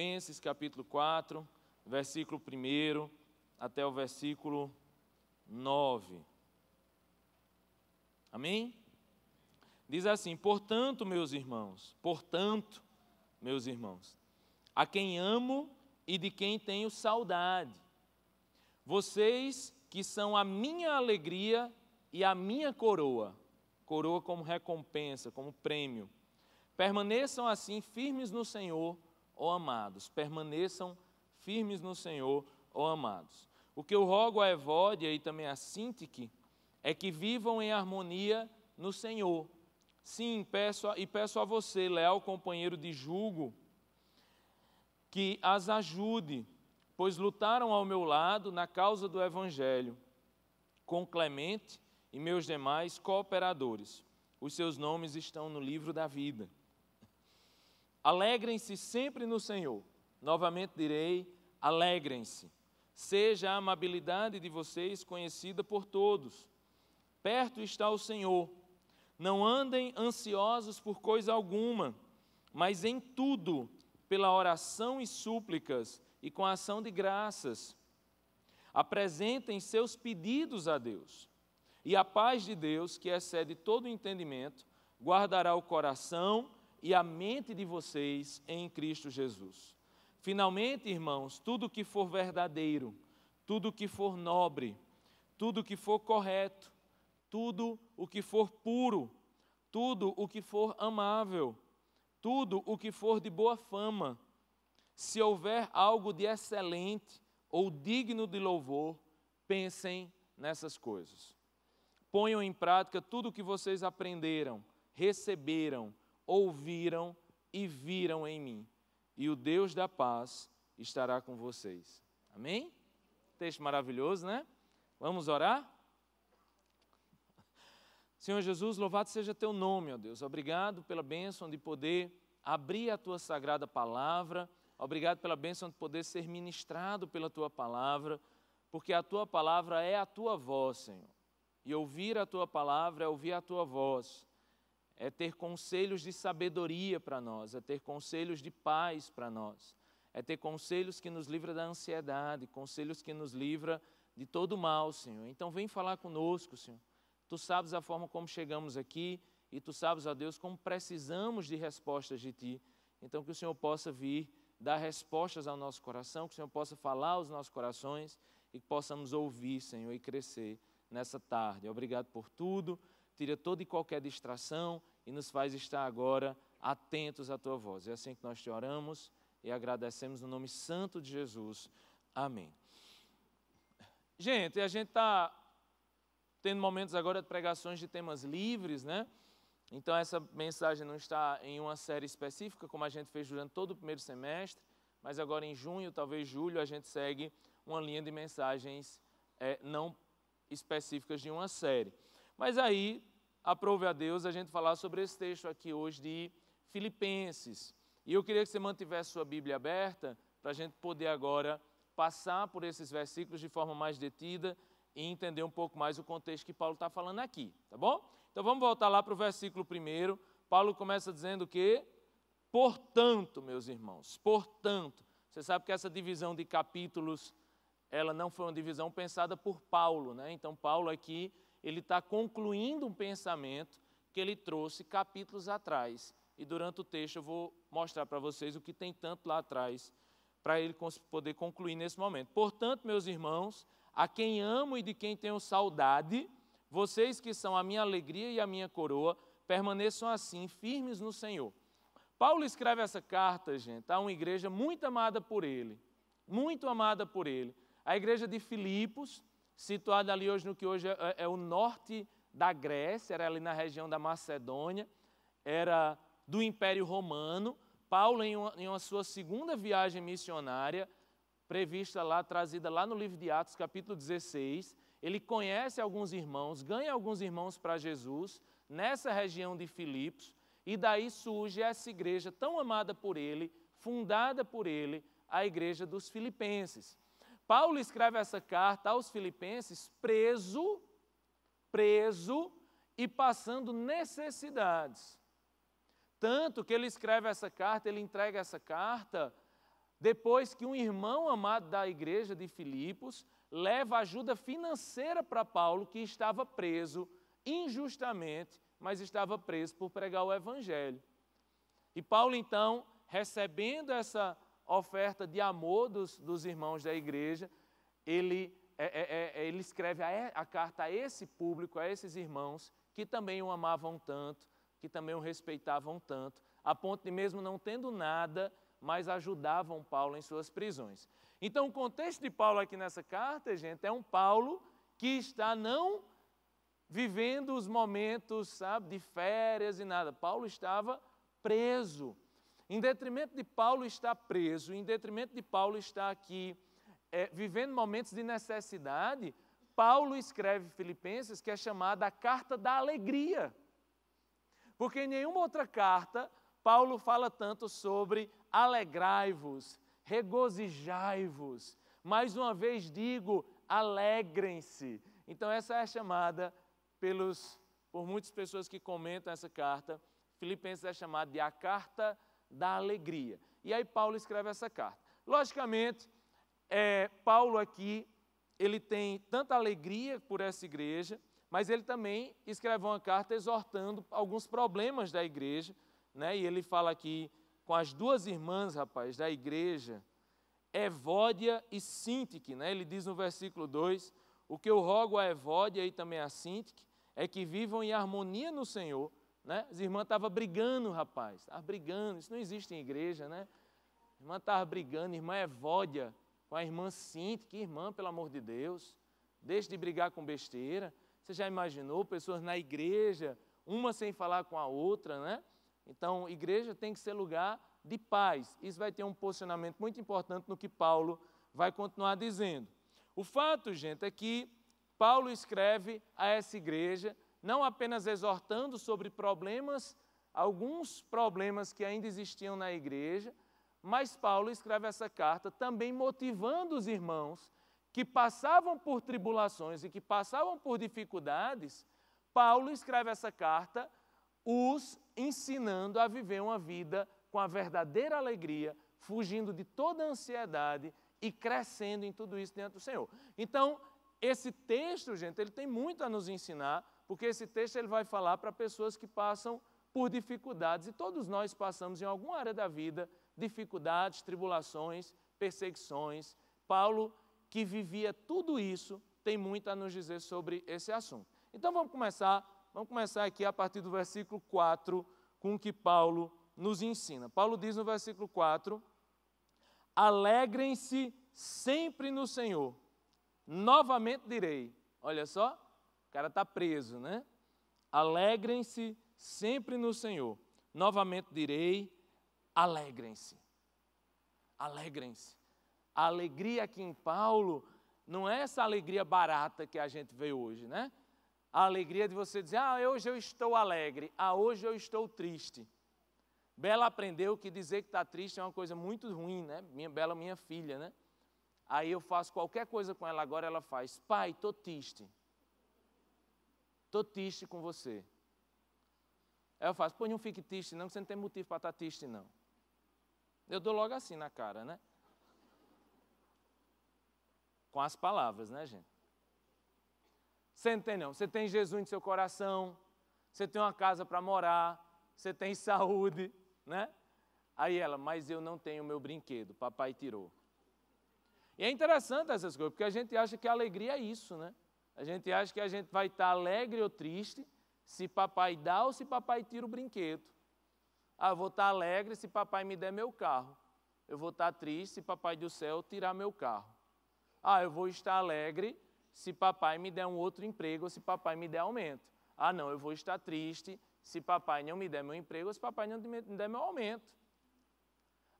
Filipenses capítulo 4, versículo 1 até o versículo 9. Amém? Diz assim: Portanto, meus irmãos, portanto, meus irmãos, a quem amo e de quem tenho saudade, vocês que são a minha alegria e a minha coroa, coroa como recompensa, como prêmio, permaneçam assim firmes no Senhor ó amados, permaneçam firmes no Senhor, ó amados. O que eu rogo a Evódia e também a Sintique é que vivam em harmonia no Senhor. Sim, peço a, e peço a você, leal companheiro de julgo, que as ajude, pois lutaram ao meu lado na causa do Evangelho, com Clemente e meus demais cooperadores. Os seus nomes estão no livro da vida. Alegrem-se sempre no Senhor. Novamente direi: alegrem-se. Seja a amabilidade de vocês conhecida por todos. Perto está o Senhor. Não andem ansiosos por coisa alguma, mas em tudo, pela oração e súplicas e com ação de graças. Apresentem seus pedidos a Deus. E a paz de Deus, que excede todo entendimento, guardará o coração e a mente de vocês em Cristo Jesus. Finalmente, irmãos, tudo que for verdadeiro, tudo que for nobre, tudo que for correto, tudo o que for puro, tudo o que for amável, tudo o que for de boa fama, se houver algo de excelente ou digno de louvor, pensem nessas coisas. Ponham em prática tudo o que vocês aprenderam, receberam ouviram e viram em mim. E o Deus da paz estará com vocês. Amém? Texto maravilhoso, né? Vamos orar? Senhor Jesus, louvado seja teu nome, ó Deus. Obrigado pela bênção de poder abrir a tua sagrada palavra. Obrigado pela bênção de poder ser ministrado pela tua palavra, porque a tua palavra é a tua voz, Senhor. E ouvir a tua palavra é ouvir a tua voz é ter conselhos de sabedoria para nós, é ter conselhos de paz para nós, é ter conselhos que nos livra da ansiedade, conselhos que nos livra de todo mal, Senhor. Então vem falar conosco, Senhor. Tu sabes a forma como chegamos aqui e tu sabes, ó Deus, como precisamos de respostas de ti. Então que o Senhor possa vir dar respostas ao nosso coração, que o Senhor possa falar aos nossos corações e que possamos ouvir, Senhor, e crescer nessa tarde. Obrigado por tudo. Tira toda e qualquer distração, e nos faz estar agora atentos à tua voz. É assim que nós te oramos e agradecemos no nome santo de Jesus. Amém. Gente, a gente está tendo momentos agora de pregações de temas livres, né? Então essa mensagem não está em uma série específica, como a gente fez durante todo o primeiro semestre, mas agora em junho, talvez julho, a gente segue uma linha de mensagens é, não específicas de uma série. Mas aí aprove a Deus a gente falar sobre esse texto aqui hoje de Filipenses. E eu queria que você mantivesse sua Bíblia aberta para a gente poder agora passar por esses versículos de forma mais detida e entender um pouco mais o contexto que Paulo está falando aqui, tá bom? Então vamos voltar lá para o versículo primeiro. Paulo começa dizendo que, portanto, meus irmãos, portanto, você sabe que essa divisão de capítulos, ela não foi uma divisão pensada por Paulo, né? Então Paulo aqui ele está concluindo um pensamento que ele trouxe capítulos atrás. E durante o texto eu vou mostrar para vocês o que tem tanto lá atrás, para ele poder concluir nesse momento. Portanto, meus irmãos, a quem amo e de quem tenho saudade, vocês que são a minha alegria e a minha coroa, permaneçam assim, firmes no Senhor. Paulo escreve essa carta, gente, a uma igreja muito amada por ele, muito amada por ele, a igreja de Filipos, situada ali hoje no que hoje é, é, é o norte da Grécia, era ali na região da Macedônia, era do Império Romano. Paulo, em uma, em uma sua segunda viagem missionária, prevista lá, trazida lá no livro de Atos, capítulo 16, ele conhece alguns irmãos, ganha alguns irmãos para Jesus, nessa região de Filipos, e daí surge essa igreja tão amada por ele, fundada por ele, a igreja dos filipenses. Paulo escreve essa carta aos Filipenses preso, preso e passando necessidades. Tanto que ele escreve essa carta, ele entrega essa carta depois que um irmão amado da igreja de Filipos leva ajuda financeira para Paulo, que estava preso injustamente, mas estava preso por pregar o evangelho. E Paulo então, recebendo essa oferta de amor dos, dos irmãos da igreja, ele, é, é, é, é, ele escreve a, a carta a esse público, a esses irmãos, que também o amavam tanto, que também o respeitavam tanto, a ponto de, mesmo não tendo nada, mas ajudavam Paulo em suas prisões. Então, o contexto de Paulo aqui nessa carta, gente, é um Paulo que está não vivendo os momentos, sabe, de férias e nada. Paulo estava preso. Em detrimento de Paulo estar preso, em detrimento de Paulo estar aqui é, vivendo momentos de necessidade, Paulo escreve Filipenses que é chamada a carta da alegria. Porque em nenhuma outra carta Paulo fala tanto sobre alegrai-vos, regozijai-vos. Mais uma vez digo, alegrem-se. Então essa é chamada pelos por muitas pessoas que comentam essa carta, Filipenses é chamada de a carta da alegria. E aí Paulo escreve essa carta. Logicamente, é, Paulo aqui, ele tem tanta alegria por essa igreja, mas ele também escreve uma carta exortando alguns problemas da igreja, né? E ele fala aqui com as duas irmãs, rapaz, da igreja, Evódia e Sintique, né? Ele diz no versículo 2: O que eu rogo a Evódia e também a Sintique é que vivam em harmonia no Senhor, né? As irmãs estavam brigando, rapaz. Estavam brigando. Isso não existe em igreja, né? A irmã estava brigando, a irmã Evódia, é com a irmã Cinti. Que irmã, pelo amor de Deus. Deixe de brigar com besteira. Você já imaginou pessoas na igreja, uma sem falar com a outra, né? Então, igreja tem que ser lugar de paz. Isso vai ter um posicionamento muito importante no que Paulo vai continuar dizendo. O fato, gente, é que Paulo escreve a essa igreja não apenas exortando sobre problemas, alguns problemas que ainda existiam na igreja, mas Paulo escreve essa carta também motivando os irmãos que passavam por tribulações e que passavam por dificuldades. Paulo escreve essa carta os ensinando a viver uma vida com a verdadeira alegria, fugindo de toda ansiedade e crescendo em tudo isso dentro do Senhor. Então, esse texto, gente, ele tem muito a nos ensinar porque esse texto ele vai falar para pessoas que passam por dificuldades, e todos nós passamos em alguma área da vida dificuldades, tribulações, perseguições. Paulo, que vivia tudo isso, tem muito a nos dizer sobre esse assunto. Então vamos começar, vamos começar aqui a partir do versículo 4 com o que Paulo nos ensina. Paulo diz no versículo 4: Alegrem-se sempre no Senhor. Novamente direi, olha só, o cara está preso, né? Alegrem-se sempre no Senhor. Novamente direi: alegrem-se. Alegrem-se. A alegria aqui em Paulo não é essa alegria barata que a gente vê hoje, né? A alegria de você dizer, ah, hoje eu estou alegre, ah, hoje eu estou triste. Bela aprendeu que dizer que está triste é uma coisa muito ruim, né? Minha Bela, minha filha, né? Aí eu faço qualquer coisa com ela agora, ela faz, pai, estou triste. Estou triste com você. Aí eu faço, pô, não fique triste não, que você não tem motivo para estar tá triste não. Eu dou logo assim na cara, né? Com as palavras, né, gente? Você não tem não. Você tem Jesus no seu coração, você tem uma casa para morar, você tem saúde, né? Aí ela, mas eu não tenho meu brinquedo, papai tirou. E é interessante essas coisas, porque a gente acha que a alegria é isso, né? A gente acha que a gente vai estar alegre ou triste se papai dá ou se papai tira o brinquedo. Ah, vou estar alegre se papai me der meu carro. Eu vou estar triste se papai do céu tirar meu carro. Ah, eu vou estar alegre se papai me der um outro emprego ou se papai me der aumento. Ah, não, eu vou estar triste se papai não me der meu emprego ou se papai não me der meu aumento.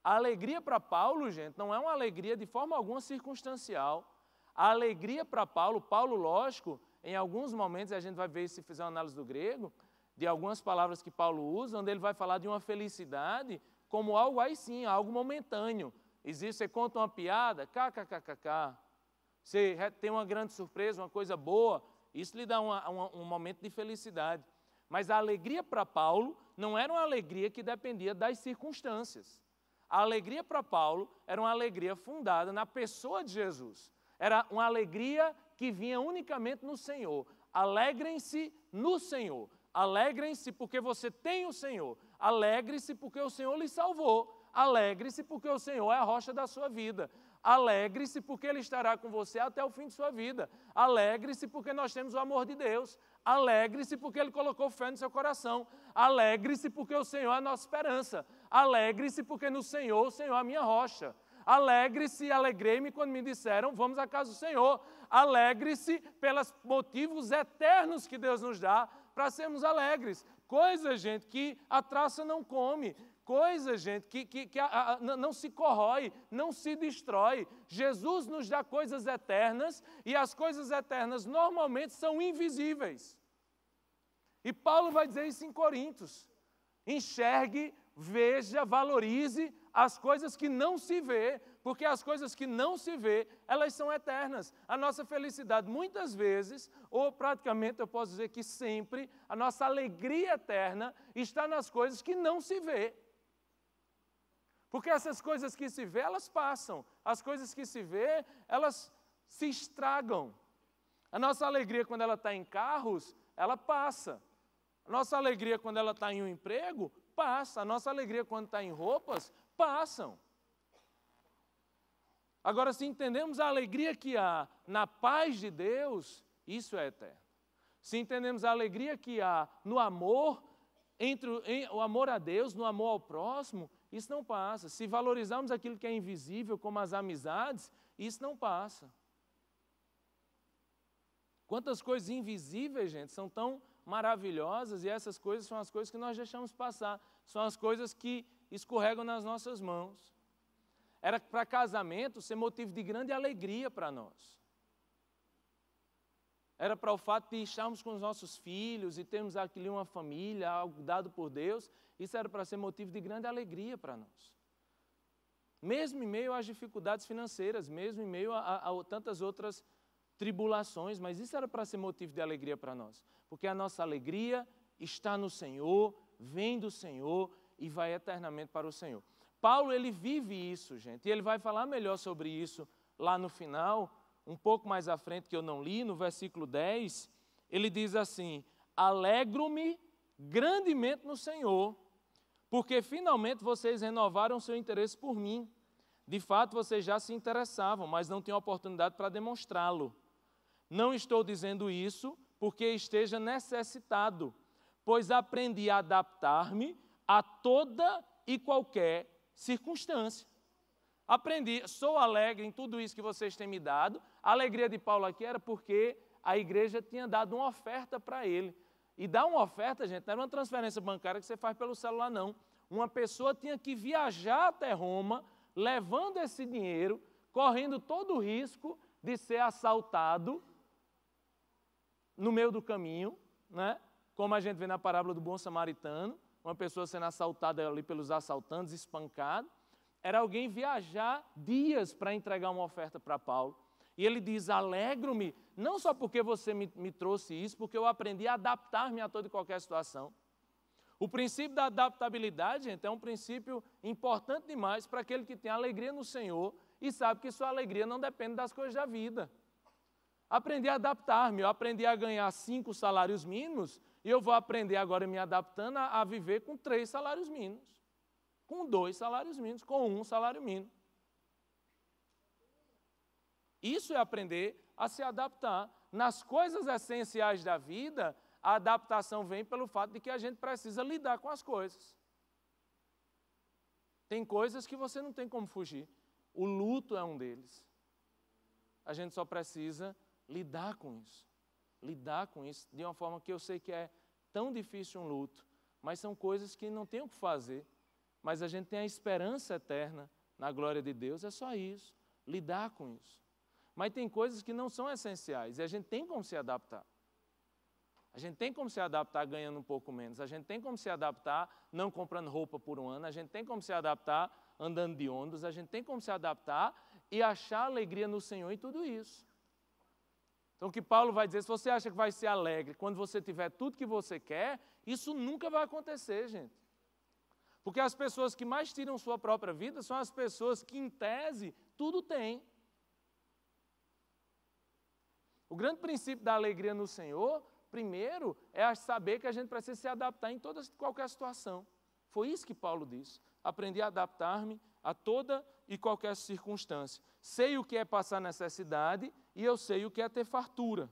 A alegria para Paulo, gente, não é uma alegria de forma alguma circunstancial. A alegria para Paulo, Paulo, lógico, em alguns momentos, a gente vai ver se fizer uma análise do grego, de algumas palavras que Paulo usa, onde ele vai falar de uma felicidade como algo aí sim, algo momentâneo. Existe, você conta uma piada, kkkk. Você tem uma grande surpresa, uma coisa boa, isso lhe dá uma, uma, um momento de felicidade. Mas a alegria para Paulo não era uma alegria que dependia das circunstâncias. A alegria para Paulo era uma alegria fundada na pessoa de Jesus. Era uma alegria que vinha unicamente no Senhor. Alegrem-se no Senhor. Alegrem-se porque você tem o Senhor. Alegre-se porque o Senhor lhe salvou. Alegre-se porque o Senhor é a rocha da sua vida. Alegre-se porque Ele estará com você até o fim de sua vida. Alegre-se porque nós temos o amor de Deus. Alegre-se porque Ele colocou fé no seu coração. Alegre-se porque o Senhor é a nossa esperança. Alegre-se porque no Senhor o Senhor é a minha rocha. Alegre-se, alegrei-me quando me disseram, vamos à casa do Senhor. Alegre-se pelos motivos eternos que Deus nos dá para sermos alegres. Coisa, gente, que a traça não come, coisa, gente, que, que, que a, a, não se corrói, não se destrói. Jesus nos dá coisas eternas e as coisas eternas normalmente são invisíveis. E Paulo vai dizer isso em Coríntios: enxergue, veja, valorize as coisas que não se vê, porque as coisas que não se vê, elas são eternas. A nossa felicidade, muitas vezes, ou praticamente eu posso dizer que sempre, a nossa alegria eterna está nas coisas que não se vê. Porque essas coisas que se vê, elas passam. As coisas que se vê, elas se estragam. A nossa alegria quando ela está em carros, ela passa. A nossa alegria quando ela está em um emprego, passa. A nossa alegria quando está em roupas, passam. Agora, se entendemos a alegria que há na paz de Deus, isso é eterno. Se entendemos a alegria que há no amor, entre em, o amor a Deus, no amor ao próximo, isso não passa. Se valorizarmos aquilo que é invisível, como as amizades, isso não passa. Quantas coisas invisíveis, gente, são tão maravilhosas e essas coisas são as coisas que nós deixamos passar, são as coisas que escorregam nas nossas mãos. Era para casamento ser motivo de grande alegria para nós. Era para o fato de estarmos com os nossos filhos e termos aqui uma família, algo dado por Deus, isso era para ser motivo de grande alegria para nós. Mesmo em meio às dificuldades financeiras, mesmo em meio a, a, a tantas outras tribulações, mas isso era para ser motivo de alegria para nós, porque a nossa alegria está no Senhor, vem do Senhor, e vai eternamente para o Senhor. Paulo, ele vive isso, gente, e ele vai falar melhor sobre isso lá no final, um pouco mais à frente que eu não li, no versículo 10, ele diz assim: Alegro-me grandemente no Senhor, porque finalmente vocês renovaram seu interesse por mim. De fato, vocês já se interessavam, mas não tinham oportunidade para demonstrá-lo. Não estou dizendo isso porque esteja necessitado, pois aprendi a adaptar-me a toda e qualquer circunstância. Aprendi, sou alegre em tudo isso que vocês têm me dado. A alegria de Paulo aqui era porque a igreja tinha dado uma oferta para ele. E dar uma oferta, gente, não era uma transferência bancária que você faz pelo celular, não. Uma pessoa tinha que viajar até Roma, levando esse dinheiro, correndo todo o risco de ser assaltado no meio do caminho, né? como a gente vê na parábola do bom samaritano, uma pessoa sendo assaltada ali pelos assaltantes, espancado, era alguém viajar dias para entregar uma oferta para Paulo. E ele diz: Alegro-me, não só porque você me, me trouxe isso, porque eu aprendi a adaptar-me a toda e qualquer situação. O princípio da adaptabilidade, gente, é um princípio importante demais para aquele que tem alegria no Senhor e sabe que sua alegria não depende das coisas da vida. Aprendi a adaptar-me, eu aprendi a ganhar cinco salários mínimos, e eu vou aprender agora me adaptando a, a viver com três salários mínimos, com dois salários mínimos, com um salário mínimo. Isso é aprender a se adaptar. Nas coisas essenciais da vida, a adaptação vem pelo fato de que a gente precisa lidar com as coisas. Tem coisas que você não tem como fugir. O luto é um deles. A gente só precisa lidar com isso lidar com isso de uma forma que eu sei que é tão difícil um luto, mas são coisas que não tem o que fazer, mas a gente tem a esperança eterna na glória de Deus, é só isso, lidar com isso. Mas tem coisas que não são essenciais e a gente tem como se adaptar. A gente tem como se adaptar ganhando um pouco menos, a gente tem como se adaptar não comprando roupa por um ano, a gente tem como se adaptar andando de ondas, a gente tem como se adaptar e achar alegria no Senhor em tudo isso. Então, o que Paulo vai dizer, se você acha que vai ser alegre quando você tiver tudo que você quer, isso nunca vai acontecer, gente. Porque as pessoas que mais tiram sua própria vida são as pessoas que, em tese, tudo têm. O grande princípio da alegria no Senhor, primeiro, é saber que a gente precisa se adaptar em toda qualquer situação. Foi isso que Paulo disse. Aprendi a adaptar-me a toda e qualquer circunstância. Sei o que é passar necessidade e eu sei o que é ter fartura.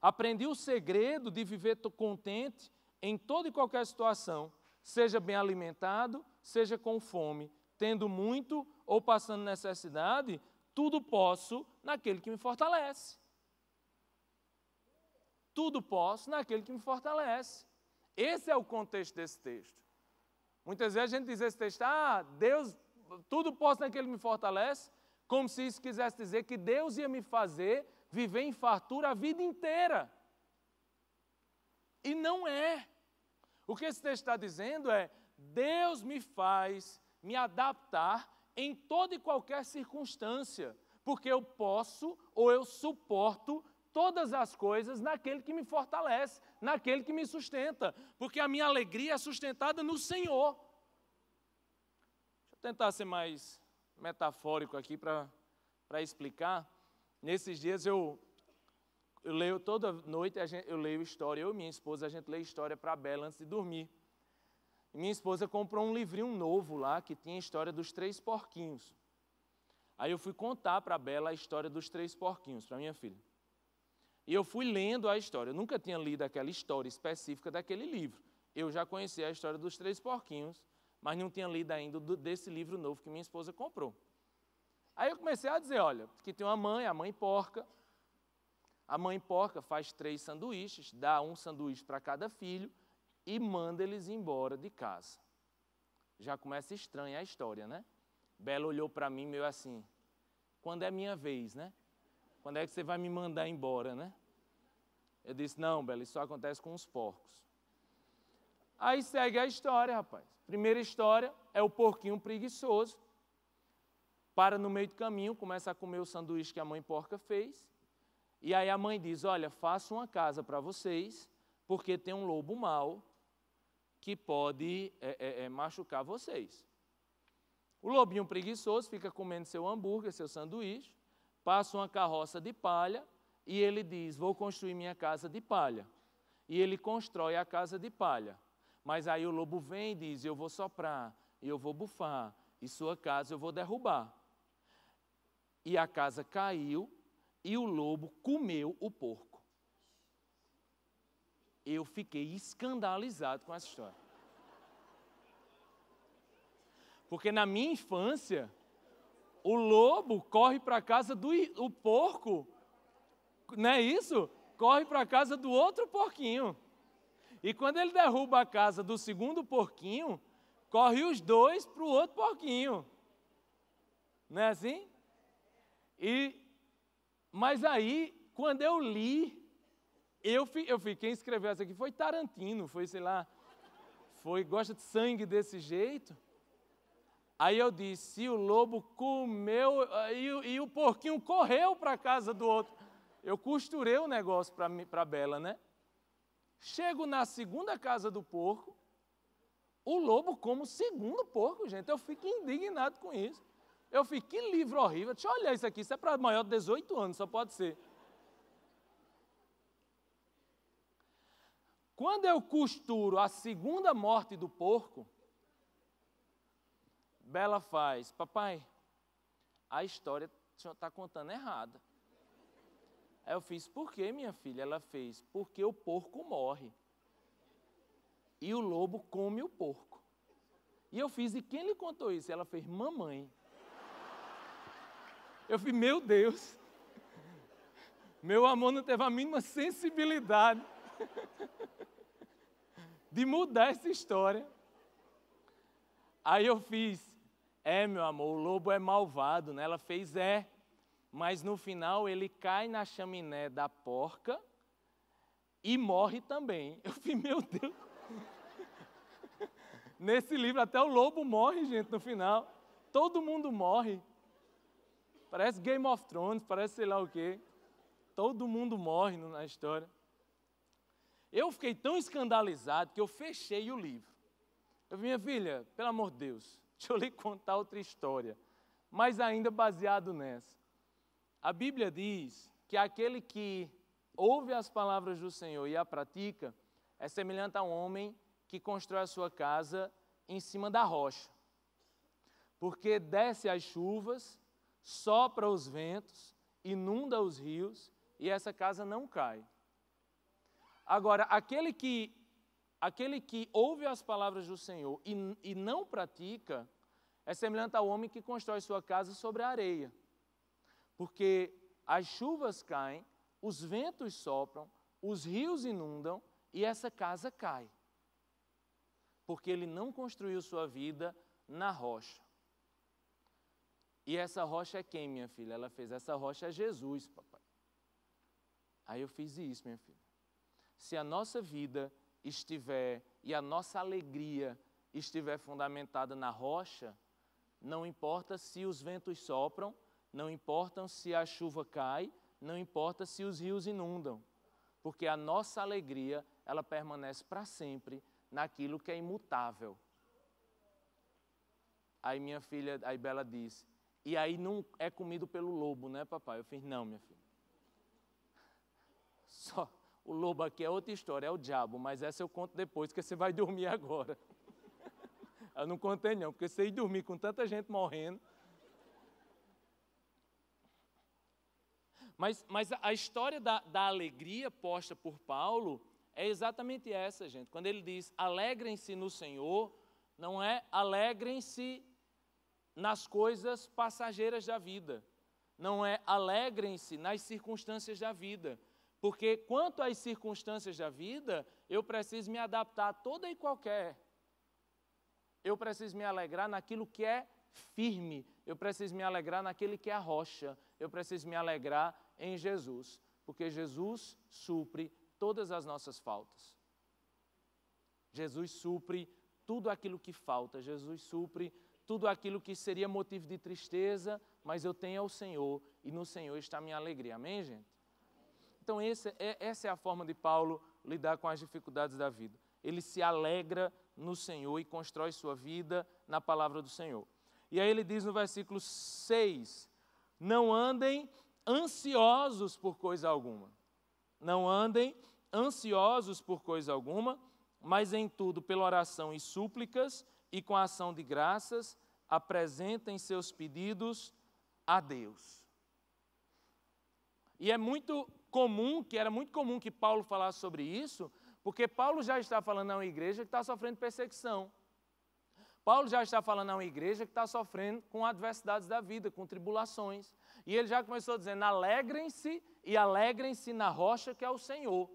Aprendi o segredo de viver contente em toda e qualquer situação, seja bem alimentado, seja com fome, tendo muito ou passando necessidade, tudo posso naquele que me fortalece. Tudo posso naquele que me fortalece. Esse é o contexto desse texto. Muitas vezes a gente diz esse texto, ah, Deus tudo posso naquele que me fortalece, como se isso quisesse dizer que Deus ia me fazer viver em fartura a vida inteira. E não é. O que esse texto está dizendo é: Deus me faz me adaptar em toda e qualquer circunstância, porque eu posso ou eu suporto todas as coisas naquele que me fortalece, naquele que me sustenta, porque a minha alegria é sustentada no Senhor tentar ser mais metafórico aqui para explicar. Nesses dias eu, eu leio toda noite, gente, eu leio história, eu e minha esposa, a gente lê história para a Bela antes de dormir. E minha esposa comprou um livrinho novo lá que tinha a história dos três porquinhos. Aí eu fui contar para a Bela a história dos três porquinhos, para minha filha. E eu fui lendo a história. Eu nunca tinha lido aquela história específica daquele livro. Eu já conhecia a história dos três porquinhos mas não tinha lido ainda desse livro novo que minha esposa comprou. Aí eu comecei a dizer, olha, que tem uma mãe, a mãe porca. A mãe porca faz três sanduíches, dá um sanduíche para cada filho e manda eles embora de casa. Já começa estranha a história, né? Bela olhou para mim meio assim, quando é minha vez, né? Quando é que você vai me mandar embora, né? Eu disse, não, Bela, isso só acontece com os porcos. Aí segue a história, rapaz. Primeira história é o porquinho preguiçoso. Para no meio do caminho, começa a comer o sanduíche que a mãe porca fez. E aí a mãe diz: Olha, faço uma casa para vocês, porque tem um lobo mau que pode é, é, é, machucar vocês. O lobinho preguiçoso fica comendo seu hambúrguer, seu sanduíche, passa uma carroça de palha e ele diz: Vou construir minha casa de palha. E ele constrói a casa de palha. Mas aí o lobo vem e diz: Eu vou soprar, eu vou bufar, e sua casa eu vou derrubar. E a casa caiu, e o lobo comeu o porco. Eu fiquei escandalizado com essa história. Porque na minha infância, o lobo corre para a casa do o porco, não é isso? Corre para a casa do outro porquinho. E quando ele derruba a casa do segundo porquinho, corre os dois para o outro porquinho. Não é assim? E, mas aí, quando eu li, eu, eu fiquei, quem escreveu aqui foi Tarantino, foi, sei lá, foi, gosta de sangue desse jeito. Aí eu disse, e o lobo comeu, eh, e, e o porquinho correu para a casa do outro. Eu costurei o negócio para a Bela, né? Chego na segunda casa do porco, o lobo come o segundo porco, gente. Eu fico indignado com isso. Eu fico, que livro horrível. Deixa eu olhar isso aqui, isso é para maior de 18 anos, só pode ser. Quando eu costuro a segunda morte do porco, Bela faz, papai, a história está contando errada. Aí eu fiz, por que, minha filha? Ela fez, porque o porco morre. E o lobo come o porco. E eu fiz, e quem lhe contou isso? Ela fez, mamãe. Eu fiz, meu Deus. Meu amor não teve a mínima sensibilidade de mudar essa história. Aí eu fiz, é, meu amor, o lobo é malvado, né? Ela fez, é mas no final ele cai na chaminé da porca e morre também. Eu falei, meu Deus. Nesse livro até o lobo morre, gente, no final. Todo mundo morre. Parece Game of Thrones, parece sei lá o quê. Todo mundo morre na história. Eu fiquei tão escandalizado que eu fechei o livro. Eu falei, minha filha, pelo amor de Deus, deixa eu lhe contar outra história, mas ainda baseado nessa. A Bíblia diz que aquele que ouve as palavras do Senhor e a pratica é semelhante a um homem que constrói a sua casa em cima da rocha. Porque desce as chuvas, sopra os ventos, inunda os rios e essa casa não cai. Agora, aquele que, aquele que ouve as palavras do Senhor e, e não pratica, é semelhante ao homem que constrói sua casa sobre a areia porque as chuvas caem, os ventos sopram, os rios inundam e essa casa cai. Porque ele não construiu sua vida na rocha. E essa rocha é quem, minha filha? Ela fez, essa rocha é Jesus, papai. Aí eu fiz isso, minha filha. Se a nossa vida estiver e a nossa alegria estiver fundamentada na rocha, não importa se os ventos sopram, não importam se a chuva cai, não importa se os rios inundam, porque a nossa alegria, ela permanece para sempre naquilo que é imutável. Aí minha filha, aí Bela disse, e aí não é comido pelo lobo, né papai? Eu fiz, não minha filha. Só, o lobo aqui é outra história, é o diabo, mas essa eu conto depois, porque você vai dormir agora. Eu não contei não, porque você ia dormir com tanta gente morrendo, Mas, mas a história da, da alegria posta por Paulo é exatamente essa, gente. Quando ele diz alegrem-se no Senhor, não é alegrem-se nas coisas passageiras da vida. Não é alegrem-se nas circunstâncias da vida. Porque quanto às circunstâncias da vida, eu preciso me adaptar a toda e qualquer. Eu preciso me alegrar naquilo que é firme, eu preciso me alegrar naquele que é a rocha, eu preciso me alegrar em Jesus, porque Jesus supre todas as nossas faltas. Jesus supre tudo aquilo que falta, Jesus supre tudo aquilo que seria motivo de tristeza, mas eu tenho ao Senhor e no Senhor está a minha alegria. Amém, gente? Então, é, essa é a forma de Paulo lidar com as dificuldades da vida. Ele se alegra no Senhor e constrói sua vida na palavra do Senhor. E aí ele diz no versículo 6: Não andem ansiosos por coisa alguma. Não andem ansiosos por coisa alguma, mas em tudo, pela oração e súplicas e com ação de graças, apresentem seus pedidos a Deus. E é muito comum, que era muito comum que Paulo falasse sobre isso, porque Paulo já está falando a uma igreja que está sofrendo perseguição. Paulo já está falando a uma igreja que está sofrendo com adversidades da vida, com tribulações. E ele já começou dizendo: alegrem-se e alegrem-se na rocha que é o Senhor.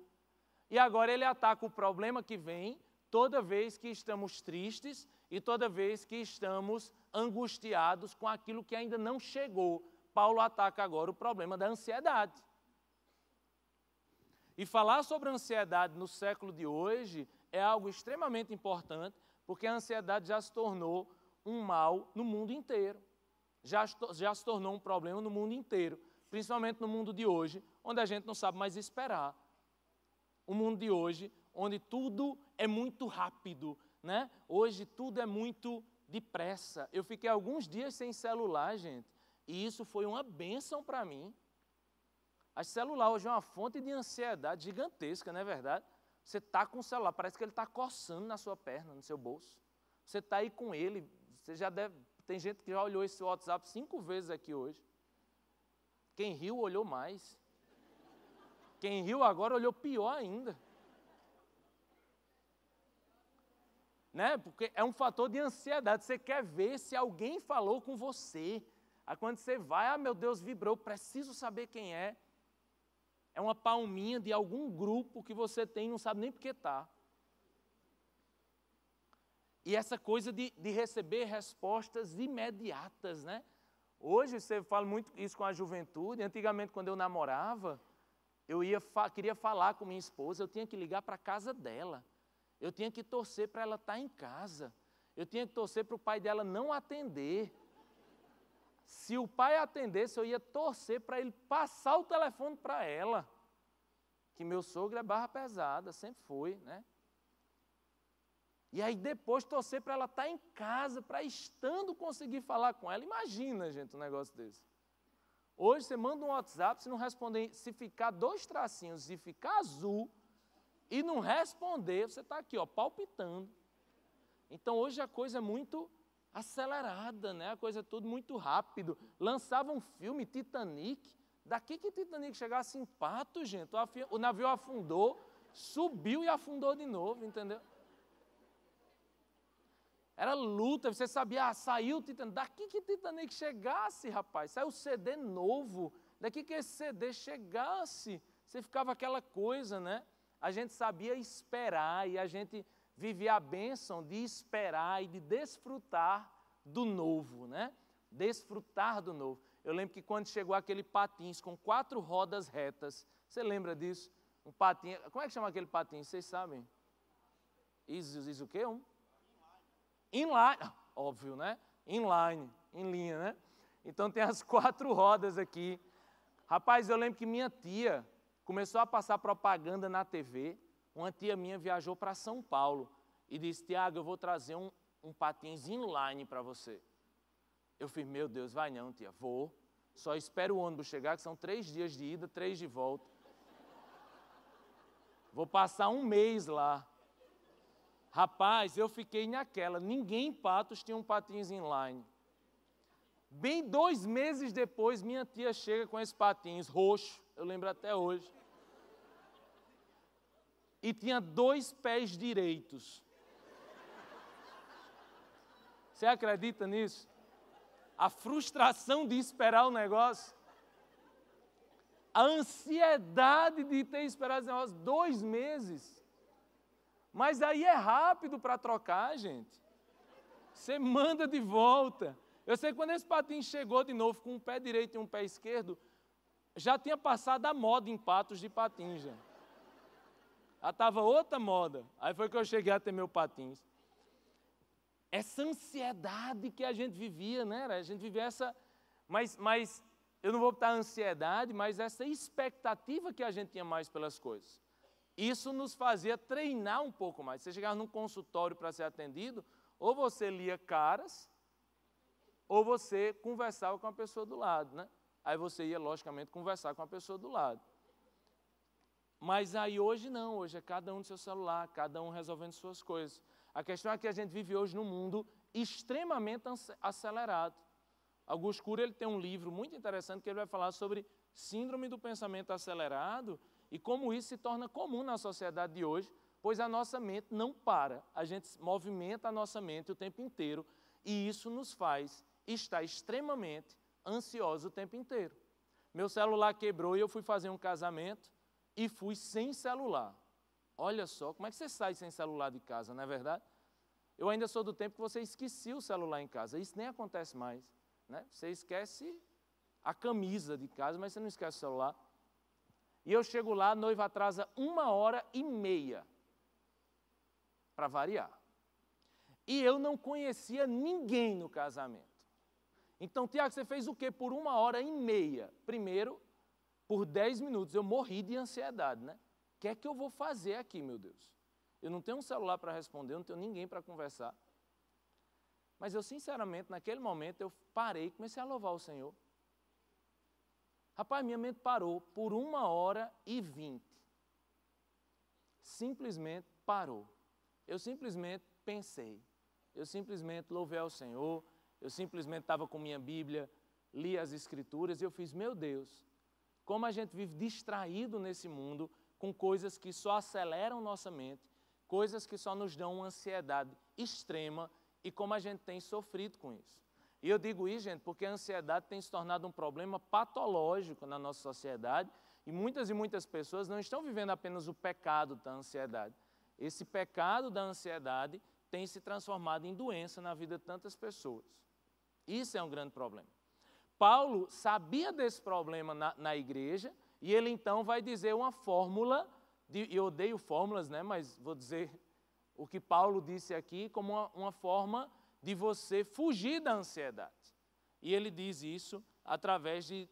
E agora ele ataca o problema que vem toda vez que estamos tristes e toda vez que estamos angustiados com aquilo que ainda não chegou. Paulo ataca agora o problema da ansiedade. E falar sobre ansiedade no século de hoje é algo extremamente importante, porque a ansiedade já se tornou um mal no mundo inteiro. Já, já se tornou um problema no mundo inteiro. Principalmente no mundo de hoje, onde a gente não sabe mais esperar. O mundo de hoje, onde tudo é muito rápido, né? Hoje tudo é muito depressa. Eu fiquei alguns dias sem celular, gente, e isso foi uma bênção para mim. A celular hoje é uma fonte de ansiedade gigantesca, não é verdade? Você está com o celular, parece que ele está coçando na sua perna, no seu bolso. Você está aí com ele, você já deve. Tem gente que já olhou esse WhatsApp cinco vezes aqui hoje. Quem riu olhou mais. Quem riu agora olhou pior ainda. Né? Porque é um fator de ansiedade. Você quer ver se alguém falou com você. Aí quando você vai, ah, meu Deus, vibrou, preciso saber quem é é uma palminha de algum grupo que você tem e não sabe nem porque está. E essa coisa de, de receber respostas imediatas, né? Hoje você fala muito isso com a juventude. Antigamente, quando eu namorava, eu ia queria falar com minha esposa, eu tinha que ligar para a casa dela, eu tinha que torcer para ela estar tá em casa, eu tinha que torcer para o pai dela não atender. Se o pai atendesse, eu ia torcer para ele passar o telefone para ela. Que meu sogro é barra pesada, sempre foi, né? E aí depois torcer para ela estar tá em casa, para estando conseguir falar com ela. Imagina, gente, um negócio desse. Hoje você manda um WhatsApp, se não responder, se ficar dois tracinhos e ficar azul e não responder, você está aqui, ó, palpitando. Então hoje a coisa é muito acelerada, né? A coisa tudo muito rápido. Lançava um filme Titanic, daqui que Titanic chegasse em pato, gente, o navio afundou, subiu e afundou de novo, entendeu? Era luta, você sabia, ah, saiu o Titanic. Daqui que Titanic chegasse, rapaz, saiu o CD novo. Daqui que esse CD chegasse, você ficava aquela coisa, né? A gente sabia esperar e a gente viver a bênção de esperar e de desfrutar do novo, né? Desfrutar do novo. Eu lembro que quando chegou aquele patins com quatro rodas retas, você lembra disso? Um patinho, como é que chama aquele patins? Vocês sabem? Isso, isso o quê? Um? Inline. Ah, óbvio, né? Inline, em linha, né? Então tem as quatro rodas aqui. Rapaz, eu lembro que minha tia começou a passar propaganda na TV uma tia minha viajou para São Paulo e disse: Tiago, eu vou trazer um, um patins inline para você. Eu fiz: Meu Deus, vai não, tia, vou. Só espero o ônibus chegar, que são três dias de ida, três de volta. Vou passar um mês lá. Rapaz, eu fiquei naquela. Ninguém em Patos tinha um patins inline. Bem dois meses depois, minha tia chega com esse patins roxo, eu lembro até hoje e tinha dois pés direitos. Você acredita nisso? A frustração de esperar o negócio, a ansiedade de ter esperado esse negócio dois meses. Mas aí é rápido para trocar, gente. Você manda de volta. Eu sei que quando esse patinho chegou de novo com um pé direito e um pé esquerdo, já tinha passado a moda em patos de patins, estava outra moda. Aí foi que eu cheguei a ter meu patins. Essa ansiedade que a gente vivia, né? A gente vivia essa. Mas, mas eu não vou botar ansiedade, mas essa expectativa que a gente tinha mais pelas coisas. Isso nos fazia treinar um pouco mais. Você chegava num consultório para ser atendido, ou você lia caras, ou você conversava com a pessoa do lado, né? Aí você ia, logicamente, conversar com a pessoa do lado. Mas aí hoje não, hoje é cada um no seu celular, cada um resolvendo suas coisas. A questão é que a gente vive hoje num mundo extremamente acelerado. Augusto Cury ele tem um livro muito interessante que ele vai falar sobre síndrome do pensamento acelerado e como isso se torna comum na sociedade de hoje, pois a nossa mente não para, a gente movimenta a nossa mente o tempo inteiro e isso nos faz estar extremamente ansioso o tempo inteiro. Meu celular quebrou e eu fui fazer um casamento e fui sem celular. Olha só, como é que você sai sem celular de casa, não é verdade? Eu ainda sou do tempo que você esquecia o celular em casa. Isso nem acontece mais. Né? Você esquece a camisa de casa, mas você não esquece o celular. E eu chego lá, a noiva atrasa uma hora e meia para variar. E eu não conhecia ninguém no casamento. Então, Tiago, você fez o quê por uma hora e meia? Primeiro, por 10 minutos eu morri de ansiedade, né? O que é que eu vou fazer aqui, meu Deus? Eu não tenho um celular para responder, eu não tenho ninguém para conversar. Mas eu, sinceramente, naquele momento, eu parei e comecei a louvar o Senhor. Rapaz, minha mente parou por uma hora e vinte. Simplesmente parou. Eu simplesmente pensei. Eu simplesmente louvei ao Senhor. Eu simplesmente estava com minha Bíblia, li as Escrituras e eu fiz: Meu Deus, como a gente vive distraído nesse mundo com coisas que só aceleram nossa mente, coisas que só nos dão uma ansiedade extrema e como a gente tem sofrido com isso. E eu digo isso, gente, porque a ansiedade tem se tornado um problema patológico na nossa sociedade e muitas e muitas pessoas não estão vivendo apenas o pecado da ansiedade. Esse pecado da ansiedade tem se transformado em doença na vida de tantas pessoas. Isso é um grande problema. Paulo sabia desse problema na, na igreja e ele então vai dizer uma fórmula, de, eu odeio fórmulas, né, mas vou dizer o que Paulo disse aqui como uma, uma forma de você fugir da ansiedade. E ele diz isso através de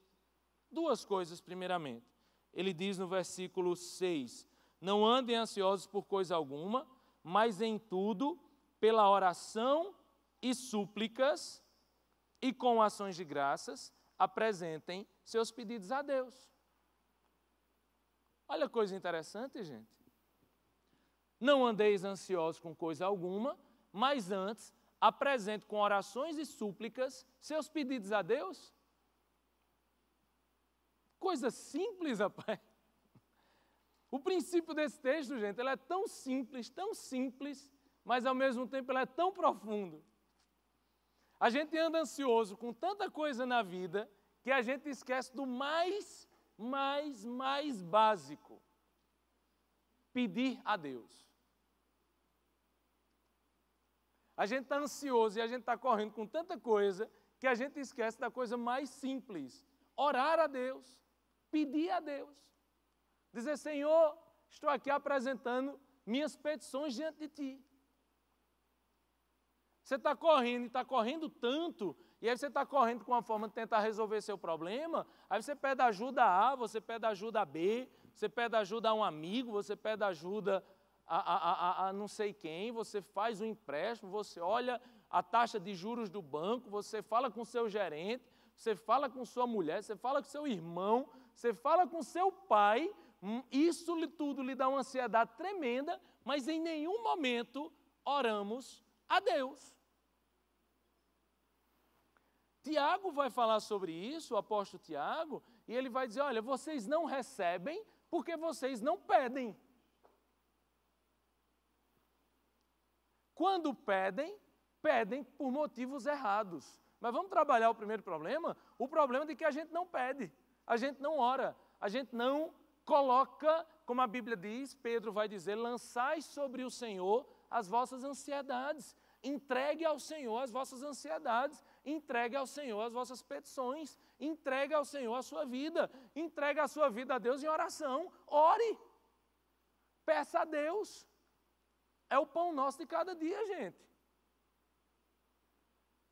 duas coisas, primeiramente. Ele diz no versículo 6: Não andem ansiosos por coisa alguma, mas em tudo, pela oração e súplicas, e com ações de graças apresentem seus pedidos a Deus. Olha coisa interessante, gente. Não andeis ansiosos com coisa alguma, mas antes apresente com orações e súplicas seus pedidos a Deus. Coisa simples, rapaz. O princípio desse texto, gente, ele é tão simples, tão simples, mas ao mesmo tempo ele é tão profundo. A gente anda ansioso com tanta coisa na vida que a gente esquece do mais, mais, mais básico: pedir a Deus. A gente está ansioso e a gente está correndo com tanta coisa que a gente esquece da coisa mais simples: orar a Deus, pedir a Deus, dizer: Senhor, estou aqui apresentando minhas petições diante de Ti. Você está correndo e está correndo tanto, e aí você está correndo com uma forma de tentar resolver seu problema, aí você pede ajuda A, você pede ajuda B, você pede ajuda a um amigo, você pede ajuda a, a, a, a não sei quem, você faz um empréstimo, você olha a taxa de juros do banco, você fala com seu gerente, você fala com sua mulher, você fala com seu irmão, você fala com seu pai, hum, isso tudo lhe dá uma ansiedade tremenda, mas em nenhum momento oramos a Deus. Tiago vai falar sobre isso, o apóstolo Tiago, e ele vai dizer: olha, vocês não recebem porque vocês não pedem. Quando pedem, pedem por motivos errados. Mas vamos trabalhar o primeiro problema? O problema de que a gente não pede, a gente não ora, a gente não coloca, como a Bíblia diz, Pedro vai dizer: lançai sobre o Senhor as vossas ansiedades, entregue ao Senhor as vossas ansiedades entregue ao Senhor as vossas petições, entregue ao Senhor a sua vida, entregue a sua vida a Deus em oração, ore, peça a Deus. É o pão nosso de cada dia, gente.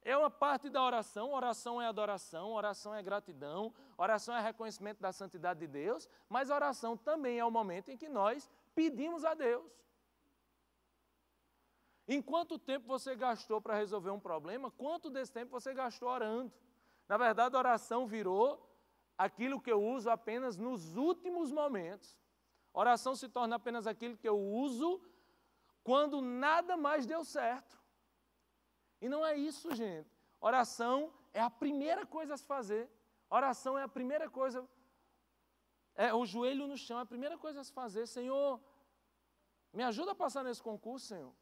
É uma parte da oração, oração é adoração, oração é gratidão, oração é reconhecimento da santidade de Deus, mas oração também é o momento em que nós pedimos a Deus. Em quanto tempo você gastou para resolver um problema? Quanto desse tempo você gastou orando? Na verdade, a oração virou aquilo que eu uso apenas nos últimos momentos. A oração se torna apenas aquilo que eu uso quando nada mais deu certo. E não é isso, gente. Oração é a primeira coisa a se fazer. Oração é a primeira coisa. É o joelho no chão, é a primeira coisa a se fazer. Senhor, me ajuda a passar nesse concurso, Senhor.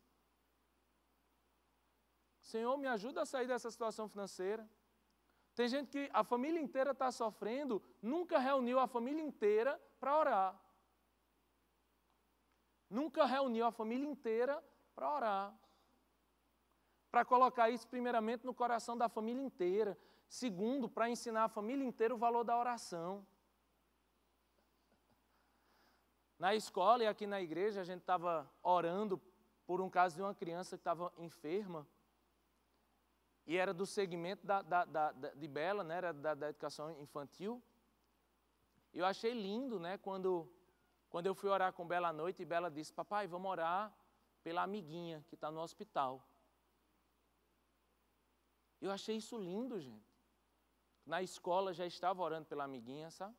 Senhor, me ajuda a sair dessa situação financeira. Tem gente que a família inteira está sofrendo, nunca reuniu a família inteira para orar. Nunca reuniu a família inteira para orar. Para colocar isso, primeiramente, no coração da família inteira. Segundo, para ensinar a família inteira o valor da oração. Na escola e aqui na igreja, a gente estava orando por um caso de uma criança que estava enferma e era do segmento da, da, da, da de Bela, né, era da, da educação infantil. Eu achei lindo, né, quando, quando eu fui orar com Bela à noite e Bela disse: Papai, vamos orar pela amiguinha que está no hospital. Eu achei isso lindo, gente. Na escola já estava orando pela amiguinha, sabe?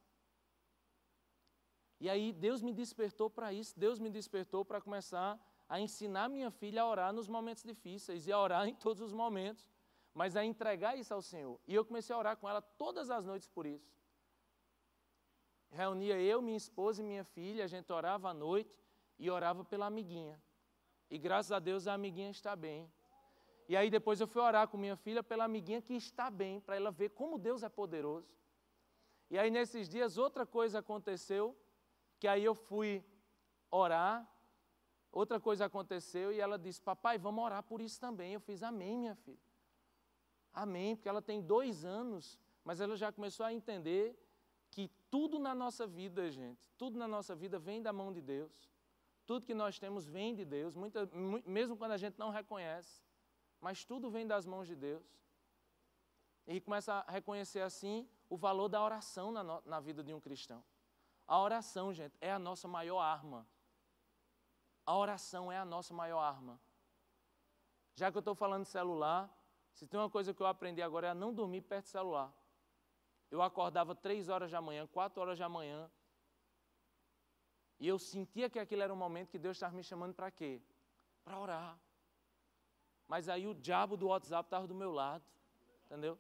E aí Deus me despertou para isso, Deus me despertou para começar a ensinar minha filha a orar nos momentos difíceis e a orar em todos os momentos mas a entregar isso ao Senhor. E eu comecei a orar com ela todas as noites por isso. Reunia eu, minha esposa e minha filha, a gente orava à noite e orava pela amiguinha. E graças a Deus a amiguinha está bem. E aí depois eu fui orar com minha filha pela amiguinha que está bem, para ela ver como Deus é poderoso. E aí nesses dias outra coisa aconteceu, que aí eu fui orar, outra coisa aconteceu e ela disse: "Papai, vamos orar por isso também". Eu fiz: "Amém, minha filha". Amém, porque ela tem dois anos, mas ela já começou a entender que tudo na nossa vida, gente, tudo na nossa vida vem da mão de Deus. Tudo que nós temos vem de Deus, muita, mesmo quando a gente não reconhece, mas tudo vem das mãos de Deus. E começa a reconhecer assim o valor da oração na, no, na vida de um cristão. A oração, gente, é a nossa maior arma. A oração é a nossa maior arma. Já que eu estou falando de celular, se tem uma coisa que eu aprendi agora é a não dormir perto do celular. Eu acordava três horas da manhã, quatro horas da manhã, e eu sentia que aquilo era um momento que Deus estava me chamando para quê? Para orar. Mas aí o diabo do WhatsApp estava do meu lado, entendeu?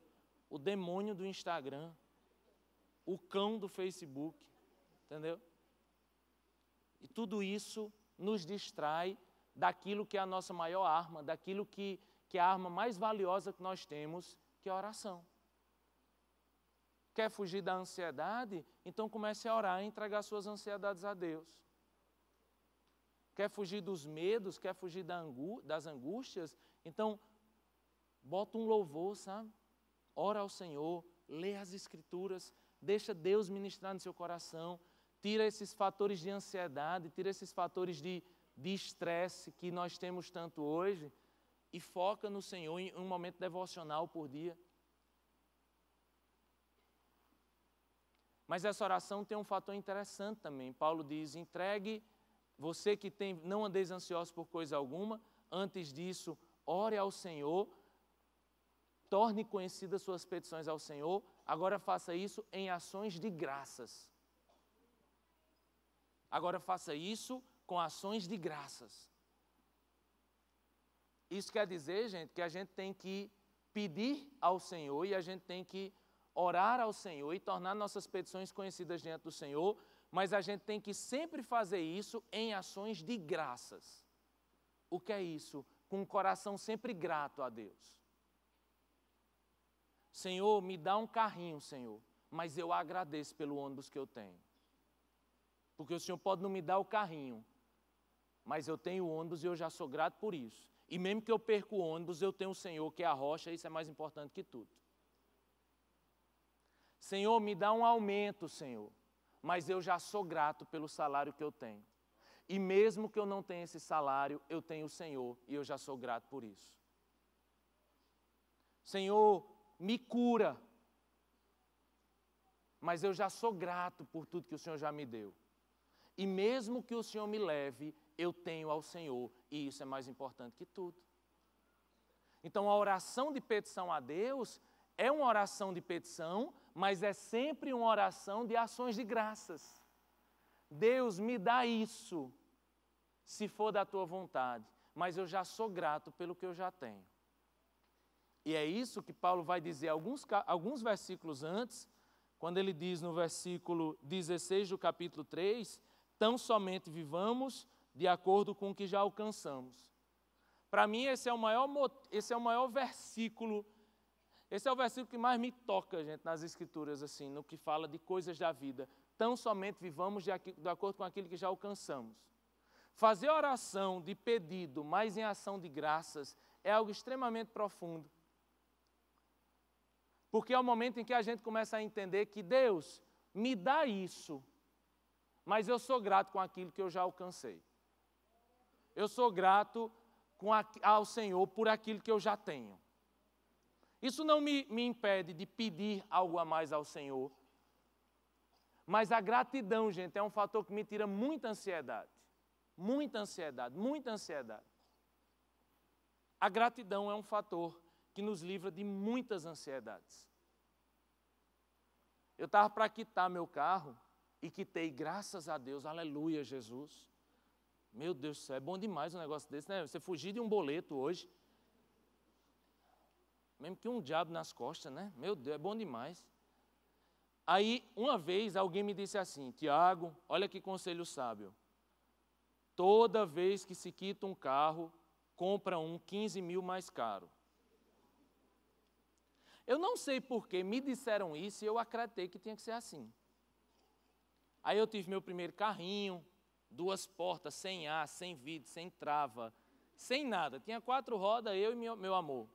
O demônio do Instagram, o cão do Facebook, entendeu? E tudo isso nos distrai daquilo que é a nossa maior arma, daquilo que que a arma mais valiosa que nós temos, que é a oração. Quer fugir da ansiedade? Então comece a orar e entregar suas ansiedades a Deus. Quer fugir dos medos? Quer fugir das angústias? Então, bota um louvor, sabe? Ora ao Senhor, lê as Escrituras, deixa Deus ministrar no seu coração, tira esses fatores de ansiedade, tira esses fatores de estresse que nós temos tanto hoje e foca no Senhor em um momento devocional por dia. Mas essa oração tem um fator interessante também. Paulo diz: entregue você que tem, não andeis ansiosos por coisa alguma, antes disso, ore ao Senhor, torne conhecidas suas petições ao Senhor, agora faça isso em ações de graças. Agora faça isso com ações de graças. Isso quer dizer, gente, que a gente tem que pedir ao Senhor e a gente tem que orar ao Senhor e tornar nossas petições conhecidas diante do Senhor, mas a gente tem que sempre fazer isso em ações de graças. O que é isso? Com o coração sempre grato a Deus. Senhor, me dá um carrinho, Senhor, mas eu agradeço pelo ônibus que eu tenho. Porque o Senhor pode não me dar o carrinho, mas eu tenho ônibus e eu já sou grato por isso. E mesmo que eu perca o ônibus, eu tenho o Senhor que é a rocha, isso é mais importante que tudo. Senhor, me dá um aumento, Senhor, mas eu já sou grato pelo salário que eu tenho. E mesmo que eu não tenha esse salário, eu tenho o Senhor e eu já sou grato por isso. Senhor, me cura, mas eu já sou grato por tudo que o Senhor já me deu. E mesmo que o Senhor me leve, eu tenho ao Senhor, e isso é mais importante que tudo. Então a oração de petição a Deus é uma oração de petição, mas é sempre uma oração de ações de graças. Deus me dá isso, se for da tua vontade, mas eu já sou grato pelo que eu já tenho. E é isso que Paulo vai dizer alguns, alguns versículos antes, quando ele diz no versículo 16 do capítulo 3: Tão somente vivamos de acordo com o que já alcançamos. Para mim, esse é, o maior, esse é o maior versículo, esse é o versículo que mais me toca, gente, nas Escrituras, assim, no que fala de coisas da vida. Tão somente vivamos de, de acordo com aquilo que já alcançamos. Fazer oração de pedido, mas em ação de graças, é algo extremamente profundo. Porque é o momento em que a gente começa a entender que Deus me dá isso, mas eu sou grato com aquilo que eu já alcancei. Eu sou grato a, ao Senhor por aquilo que eu já tenho. Isso não me, me impede de pedir algo a mais ao Senhor. Mas a gratidão, gente, é um fator que me tira muita ansiedade. Muita ansiedade, muita ansiedade. A gratidão é um fator que nos livra de muitas ansiedades. Eu estava para quitar meu carro e quitei, graças a Deus, aleluia, Jesus. Meu Deus do céu, é bom demais um negócio desse, né? Você fugir de um boleto hoje. Mesmo que um diabo nas costas, né? Meu Deus, é bom demais. Aí, uma vez, alguém me disse assim: Tiago, olha que conselho sábio. Toda vez que se quita um carro, compra um 15 mil mais caro. Eu não sei que me disseram isso e eu acreditei que tinha que ser assim. Aí eu tive meu primeiro carrinho, duas portas, sem ar, sem vidro, sem trava, sem nada. Tinha quatro rodas, eu e meu, meu amor.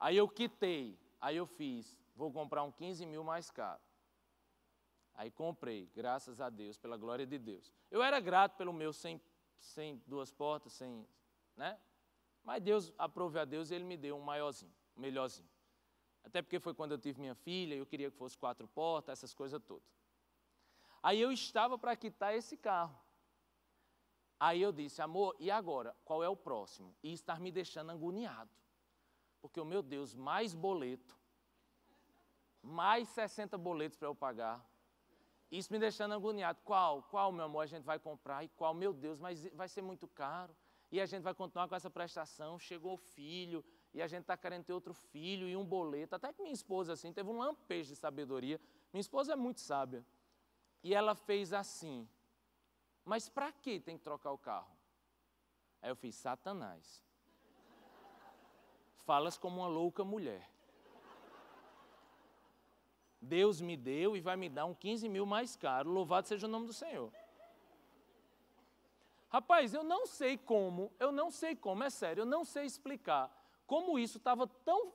Aí eu quitei, aí eu fiz, vou comprar um 15 mil mais caro. Aí comprei, graças a Deus, pela glória de Deus. Eu era grato pelo meu sem, sem duas portas, sem, né? Mas Deus, aprove a Deus, ele me deu um maiorzinho, um melhorzinho. Até porque foi quando eu tive minha filha, eu queria que fosse quatro portas, essas coisas todas. Aí eu estava para quitar esse carro. Aí eu disse, amor, e agora? Qual é o próximo? E estar me deixando agoniado. Porque, meu Deus, mais boleto, mais 60 boletos para eu pagar. Isso me deixando agoniado. Qual? Qual, meu amor, a gente vai comprar? E qual? Meu Deus, mas vai ser muito caro. E a gente vai continuar com essa prestação. Chegou o filho, e a gente está querendo ter outro filho e um boleto. Até que minha esposa, assim, teve um lampejo de sabedoria. Minha esposa é muito sábia. E ela fez assim. Mas para que tem que trocar o carro? Aí eu fiz, Satanás. Falas como uma louca mulher. Deus me deu e vai me dar um 15 mil mais caro. Louvado seja o nome do Senhor. Rapaz, eu não sei como, eu não sei como, é sério, eu não sei explicar como isso estava tão,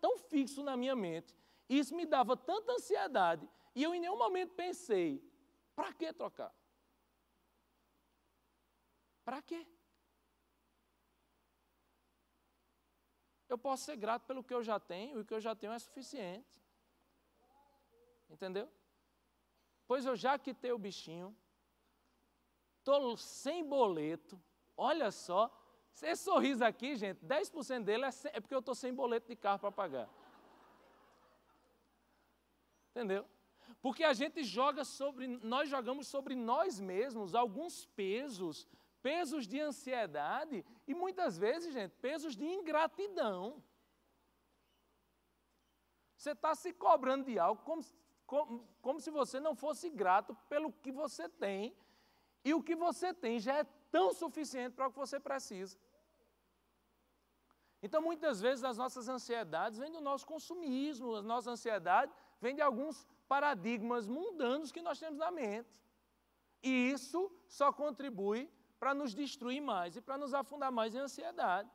tão fixo na minha mente, isso me dava tanta ansiedade e eu em nenhum momento pensei, para que trocar? Para quê? Eu posso ser grato pelo que eu já tenho, e o que eu já tenho é suficiente. Entendeu? Pois eu já quitei o bichinho, estou sem boleto, olha só, esse sorriso aqui, gente, 10% dele é, sem, é porque eu estou sem boleto de carro para pagar. Entendeu? Porque a gente joga sobre, nós jogamos sobre nós mesmos alguns pesos, pesos de ansiedade e muitas vezes, gente, pesos de ingratidão. Você está se cobrando de algo como, como, como se você não fosse grato pelo que você tem, e o que você tem já é tão suficiente para o que você precisa. Então, muitas vezes, as nossas ansiedades vêm do nosso consumismo, a nossa ansiedade vem de alguns paradigmas mundanos que nós temos na mente. E isso só contribui para nos destruir mais e para nos afundar mais em ansiedade.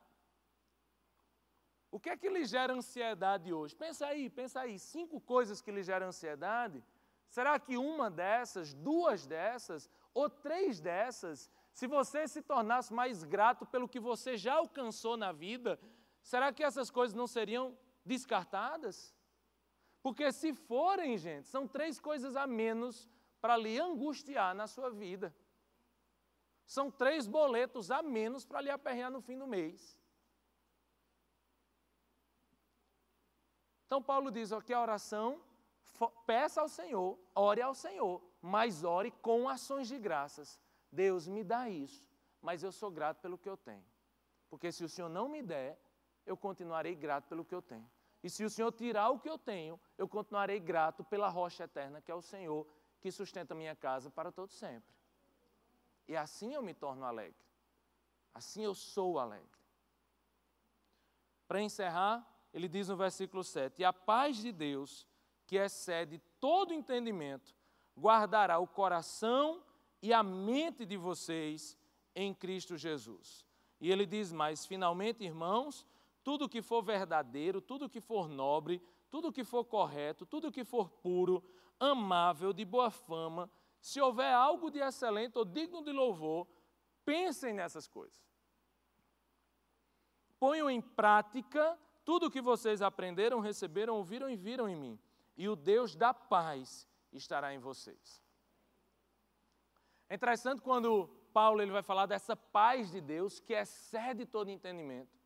O que é que lhe gera ansiedade hoje? Pensa aí, pensa aí. Cinco coisas que lhe geram ansiedade. Será que uma dessas, duas dessas ou três dessas, se você se tornasse mais grato pelo que você já alcançou na vida, será que essas coisas não seriam descartadas? Porque se forem, gente, são três coisas a menos para lhe angustiar na sua vida. São três boletos a menos para lhe aperrear no fim do mês. Então Paulo diz aqui a oração peça ao Senhor, ore ao Senhor, mas ore com ações de graças. Deus me dá isso, mas eu sou grato pelo que eu tenho. Porque se o Senhor não me der, eu continuarei grato pelo que eu tenho. E se o Senhor tirar o que eu tenho, eu continuarei grato pela rocha eterna, que é o Senhor, que sustenta minha casa para todo sempre. E assim eu me torno alegre. Assim eu sou alegre. Para encerrar, ele diz no versículo 7: E a paz de Deus, que excede todo entendimento, guardará o coração e a mente de vocês em Cristo Jesus. E ele diz mais: Finalmente, irmãos, tudo que for verdadeiro, tudo que for nobre, tudo que for correto, tudo que for puro, amável, de boa fama, se houver algo de excelente ou digno de louvor, pensem nessas coisas. Ponham em prática tudo o que vocês aprenderam, receberam, ouviram e viram em mim, e o Deus da paz estará em vocês. É interessante quando Paulo ele vai falar dessa paz de Deus que excede todo entendimento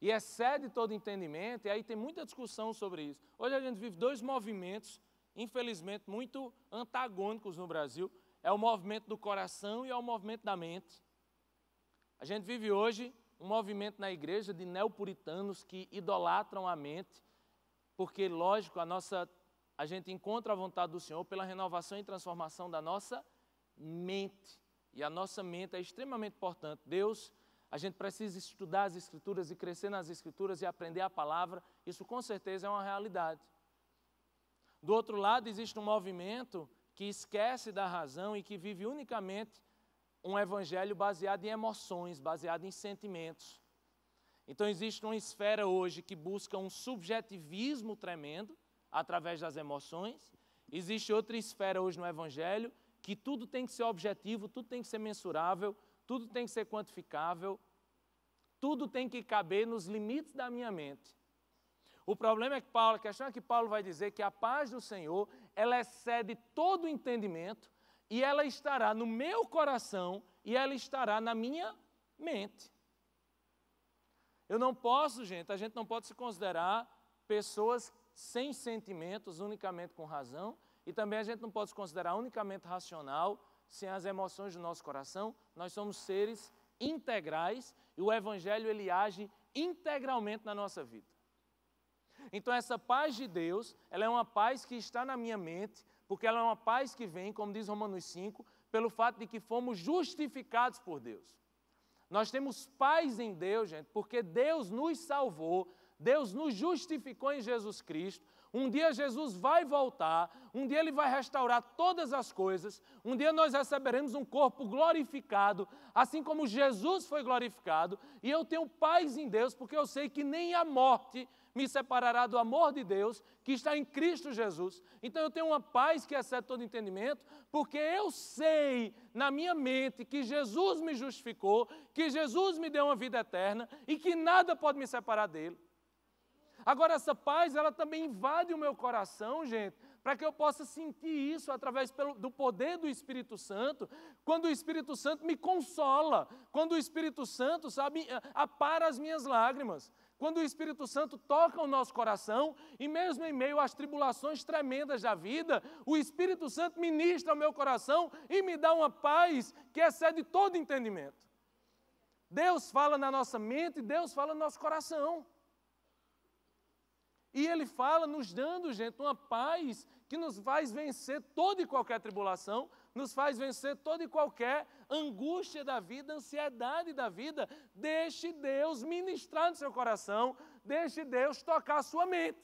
e excede todo entendimento, e aí tem muita discussão sobre isso. Hoje a gente vive dois movimentos, infelizmente, muito antagônicos no Brasil: é o movimento do coração e é o movimento da mente. A gente vive hoje um movimento na igreja de neopuritanos que idolatram a mente, porque, lógico, a nossa. A gente encontra a vontade do Senhor pela renovação e transformação da nossa mente. E a nossa mente é extremamente importante. Deus a gente precisa estudar as Escrituras e crescer nas Escrituras e aprender a palavra. Isso com certeza é uma realidade. Do outro lado, existe um movimento que esquece da razão e que vive unicamente um evangelho baseado em emoções, baseado em sentimentos. Então, existe uma esfera hoje que busca um subjetivismo tremendo através das emoções. Existe outra esfera hoje no evangelho que tudo tem que ser objetivo, tudo tem que ser mensurável, tudo tem que ser quantificável, tudo tem que caber nos limites da minha mente. O problema é que Paulo, a questão é que Paulo vai dizer que a paz do Senhor, ela excede todo o entendimento e ela estará no meu coração e ela estará na minha mente. Eu não posso, gente, a gente não pode se considerar pessoas sem sentimentos, unicamente com razão, e também a gente não pode se considerar unicamente racional sem as emoções do nosso coração, nós somos seres integrais e o evangelho ele age integralmente na nossa vida. Então essa paz de Deus, ela é uma paz que está na minha mente, porque ela é uma paz que vem, como diz Romanos 5, pelo fato de que fomos justificados por Deus. Nós temos paz em Deus, gente, porque Deus nos salvou, Deus nos justificou em Jesus Cristo, um dia Jesus vai voltar, um dia ele vai restaurar todas as coisas, um dia nós receberemos um corpo glorificado, assim como Jesus foi glorificado, e eu tenho paz em Deus, porque eu sei que nem a morte me separará do amor de Deus que está em Cristo Jesus. Então eu tenho uma paz que excede todo entendimento, porque eu sei na minha mente que Jesus me justificou, que Jesus me deu uma vida eterna e que nada pode me separar dele. Agora, essa paz, ela também invade o meu coração, gente, para que eu possa sentir isso através do poder do Espírito Santo, quando o Espírito Santo me consola, quando o Espírito Santo, sabe, apara as minhas lágrimas, quando o Espírito Santo toca o nosso coração, e mesmo em meio às tribulações tremendas da vida, o Espírito Santo ministra o meu coração e me dá uma paz que excede todo entendimento. Deus fala na nossa mente, Deus fala no nosso coração. E ele fala nos dando, gente, uma paz que nos faz vencer toda e qualquer tribulação, nos faz vencer toda e qualquer angústia da vida, ansiedade da vida. Deixe Deus ministrar no seu coração, deixe Deus tocar a sua mente.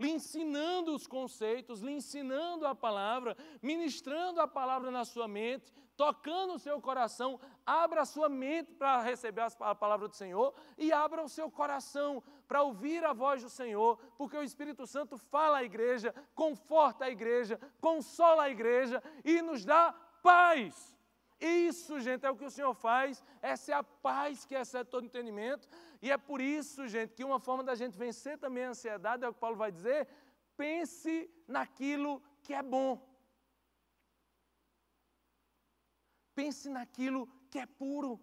Lhe ensinando os conceitos, lhe ensinando a palavra, ministrando a palavra na sua mente, tocando o seu coração, abra a sua mente para receber a palavra do Senhor e abra o seu coração para ouvir a voz do Senhor, porque o Espírito Santo fala à igreja, conforta a igreja, consola a igreja e nos dá paz. Isso, gente, é o que o Senhor faz. Essa é a paz que excede todo entendimento. E é por isso, gente, que uma forma da gente vencer também a ansiedade, é o que Paulo vai dizer, pense naquilo que é bom. Pense naquilo que é puro.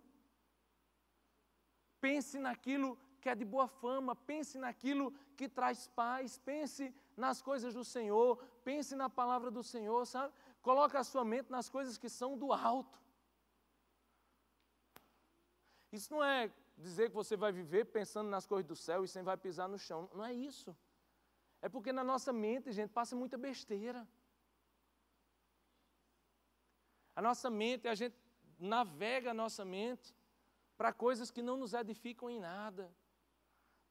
Pense naquilo que é de boa fama, pense naquilo que traz paz, pense nas coisas do Senhor, pense na palavra do Senhor, sabe? Coloca a sua mente nas coisas que são do alto. Isso não é dizer que você vai viver pensando nas coisas do céu e sem vai pisar no chão. Não é isso. É porque na nossa mente, gente, passa muita besteira. A nossa mente, a gente navega a nossa mente para coisas que não nos edificam em nada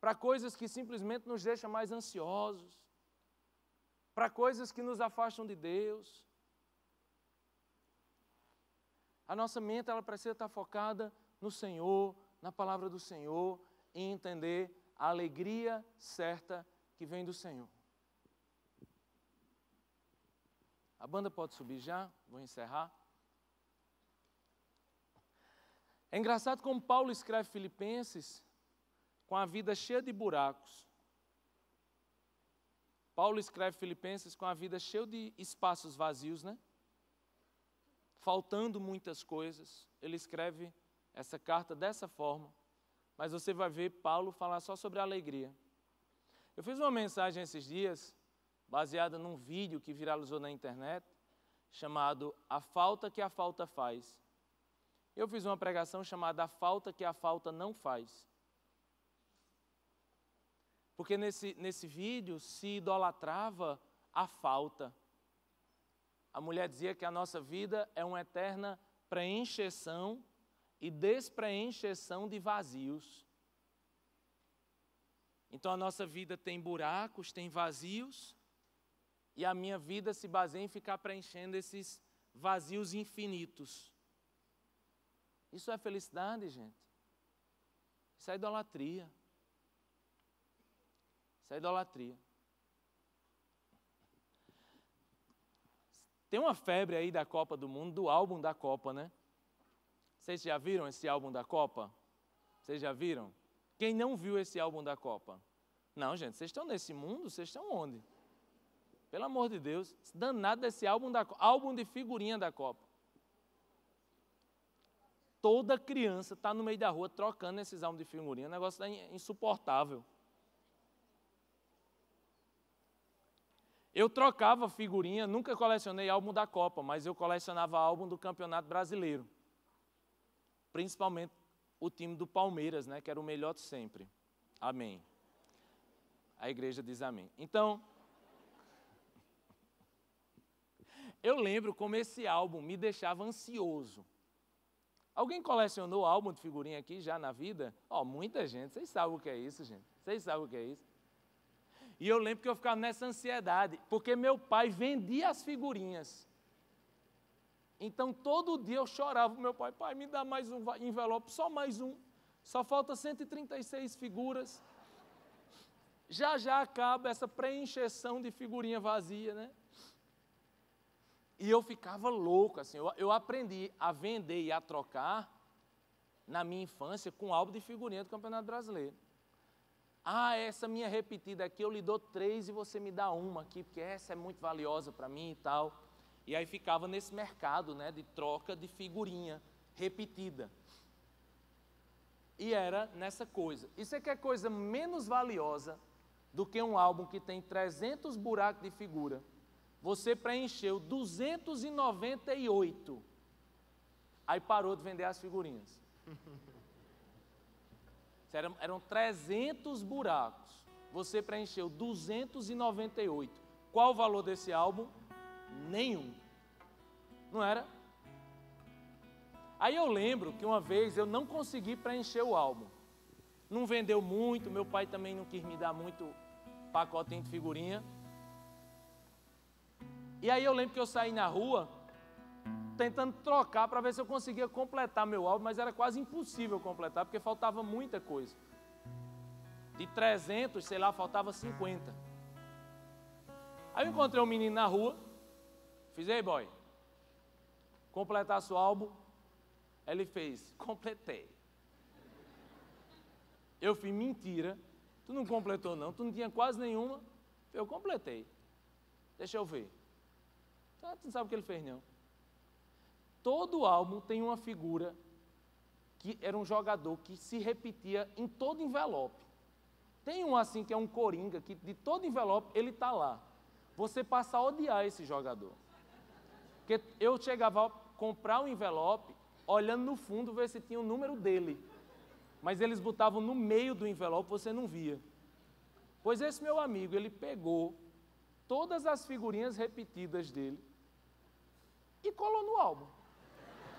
para coisas que simplesmente nos deixam mais ansiosos, para coisas que nos afastam de Deus. A nossa mente ela precisa estar focada no Senhor, na palavra do Senhor e entender a alegria certa que vem do Senhor. A banda pode subir já, vou encerrar. É engraçado como Paulo escreve Filipenses com a vida cheia de buracos. Paulo escreve Filipenses com a vida cheia de espaços vazios, né? Faltando muitas coisas. Ele escreve essa carta dessa forma, mas você vai ver Paulo falar só sobre alegria. Eu fiz uma mensagem esses dias, baseada num vídeo que viralizou na internet, chamado A Falta que a Falta Faz. Eu fiz uma pregação chamada A Falta que a Falta Não Faz. Porque nesse, nesse vídeo se idolatrava a falta. A mulher dizia que a nossa vida é uma eterna preencheção e despreencheção de vazios. Então a nossa vida tem buracos, tem vazios, e a minha vida se baseia em ficar preenchendo esses vazios infinitos. Isso é felicidade, gente. Isso é idolatria. Isso é idolatria. Tem uma febre aí da Copa do Mundo, do álbum da Copa, né? Vocês já viram esse álbum da Copa? Vocês já viram? Quem não viu esse álbum da Copa? Não, gente, vocês estão nesse mundo? Vocês estão onde? Pelo amor de Deus, danado desse álbum, da, álbum de figurinha da Copa. Toda criança está no meio da rua trocando esses álbuns de figurinha, o negócio está insuportável. Eu trocava figurinha, nunca colecionei álbum da Copa, mas eu colecionava álbum do Campeonato Brasileiro. Principalmente o time do Palmeiras, né, que era o melhor de sempre. Amém. A igreja diz amém. Então, eu lembro como esse álbum me deixava ansioso. Alguém colecionou álbum de figurinha aqui já na vida? Ó, oh, muita gente, vocês sabem o que é isso, gente. Vocês sabem o que é isso. E eu lembro que eu ficava nessa ansiedade, porque meu pai vendia as figurinhas. Então todo dia eu chorava, meu pai, pai, me dá mais um envelope, só mais um. Só falta 136 figuras. Já já acaba essa preencheção de figurinha vazia, né? E eu ficava louco, assim. Eu, eu aprendi a vender e a trocar na minha infância com álbum de figurinha do Campeonato Brasileiro. Ah, essa minha repetida aqui, eu lhe dou três e você me dá uma aqui, porque essa é muito valiosa para mim e tal. E aí ficava nesse mercado né, de troca de figurinha repetida. E era nessa coisa. Isso é que é coisa menos valiosa do que um álbum que tem 300 buracos de figura. Você preencheu 298. Aí parou de vender as figurinhas. Eram, eram 300 buracos. Você preencheu 298. Qual o valor desse álbum? Nenhum. Não era? Aí eu lembro que uma vez eu não consegui preencher o álbum. Não vendeu muito, meu pai também não quis me dar muito pacotinho de figurinha. E aí eu lembro que eu saí na rua tentando trocar para ver se eu conseguia completar meu álbum, mas era quase impossível completar, porque faltava muita coisa. De 300, sei lá, faltava 50. Aí eu encontrei um menino na rua, fiz, ei boy, completar seu álbum? Ele fez, completei. Eu fiz, mentira, tu não completou não, tu não tinha quase nenhuma. Eu completei. Deixa eu ver. Tu não sabe o que ele fez não. Todo álbum tem uma figura que era um jogador que se repetia em todo envelope. Tem um assim que é um coringa, que de todo envelope ele está lá. Você passa a odiar esse jogador. Porque eu chegava a comprar o um envelope, olhando no fundo, ver se tinha o número dele. Mas eles botavam no meio do envelope, você não via. Pois esse meu amigo, ele pegou todas as figurinhas repetidas dele e colou no álbum.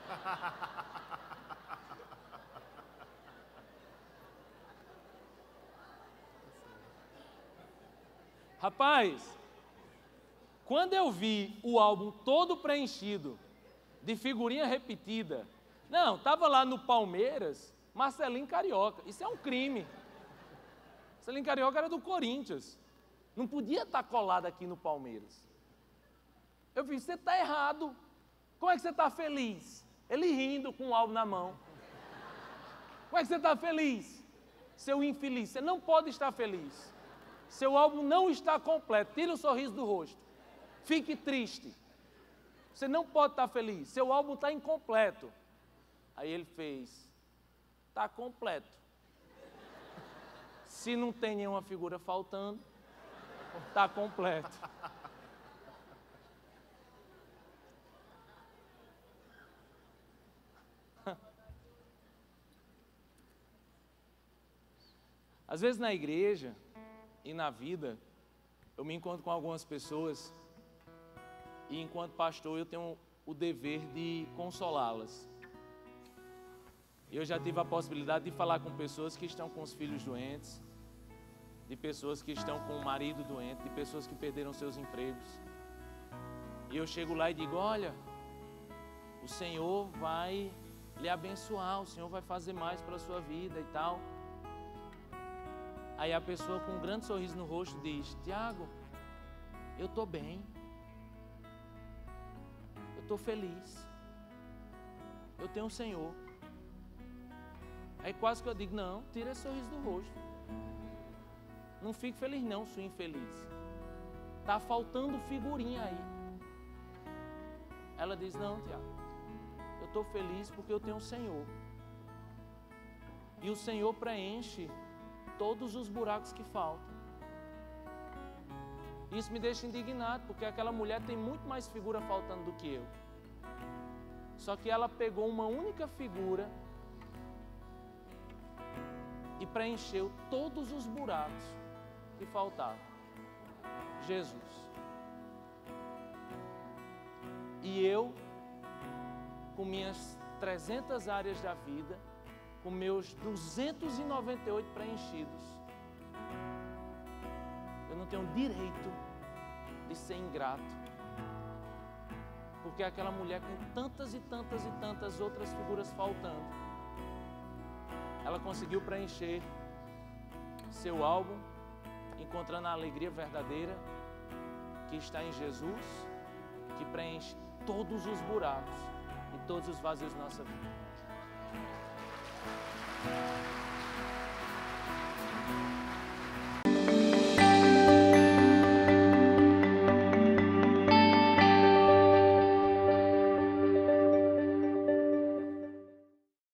Rapaz, quando eu vi o álbum todo preenchido de figurinha repetida, não, estava lá no Palmeiras, Marcelinho Carioca. Isso é um crime. Marcelinho Carioca era do Corinthians. Não podia estar tá colado aqui no Palmeiras. Eu vi, você está errado. Como é que você está feliz? Ele rindo com o álbum na mão. Como é que você está feliz? Seu infeliz, você não pode estar feliz. Seu álbum não está completo. Tira o sorriso do rosto. Fique triste. Você não pode estar feliz. Seu álbum está incompleto. Aí ele fez. Está completo. Se não tem nenhuma figura faltando, está completo. Às vezes na igreja e na vida, eu me encontro com algumas pessoas e enquanto pastor eu tenho o dever de consolá-las. Eu já tive a possibilidade de falar com pessoas que estão com os filhos doentes, de pessoas que estão com o marido doente, de pessoas que perderam seus empregos. E eu chego lá e digo: Olha, o Senhor vai lhe abençoar, o Senhor vai fazer mais para a sua vida e tal. Aí a pessoa com um grande sorriso no rosto diz: Tiago, eu estou bem, eu estou feliz, eu tenho um Senhor. Aí quase que eu digo: Não, tira esse sorriso do rosto. Não fique feliz, não, sua infeliz. Tá faltando figurinha aí. Ela diz: Não, Tiago, eu estou feliz porque eu tenho um Senhor. E o Senhor preenche todos os buracos que faltam. Isso me deixa indignado, porque aquela mulher tem muito mais figura faltando do que eu. Só que ela pegou uma única figura e preencheu todos os buracos que faltavam. Jesus. E eu, com minhas 300 áreas da vida, com meus 298 preenchidos. Eu não tenho direito de ser ingrato. Porque é aquela mulher com tantas e tantas e tantas outras figuras faltando, ela conseguiu preencher seu álbum, encontrando a alegria verdadeira que está em Jesus, que preenche todos os buracos e todos os vazios da nossa vida. あ。